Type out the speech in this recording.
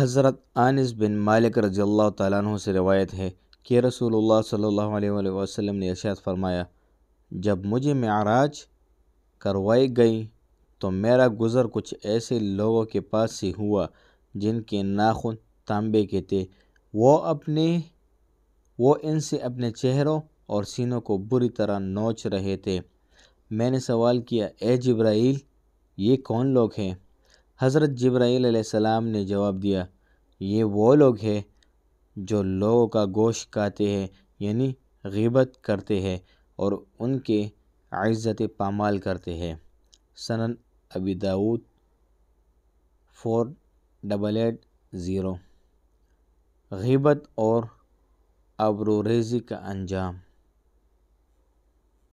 حضرت انس بن مالک رضی اللہ تعالیٰ عنہ سے روایت ہے کہ رسول اللہ صلی اللہ علیہ وسلم نے ارشاد فرمایا جب مجھے معراج کروائی گئی تو میرا گزر کچھ ایسے لوگوں کے پاس سے ہوا جن کے ناخن تانبے کے تھے وہ اپنے وہ ان سے اپنے چہروں اور سینوں کو بری طرح نوچ رہے تھے میں نے سوال کیا اے جبرائیل یہ کون لوگ ہیں حضرت جبرائیل علیہ السلام نے جواب دیا یہ وہ لوگ ہیں جو لوگوں کا گوشت کہتے ہیں یعنی غیبت کرتے ہیں اور ان کے عزت پامال کرتے ہیں سنن ابی داود فور ڈبل ایٹ زیرو غیبت اور ابروریزی کا انجام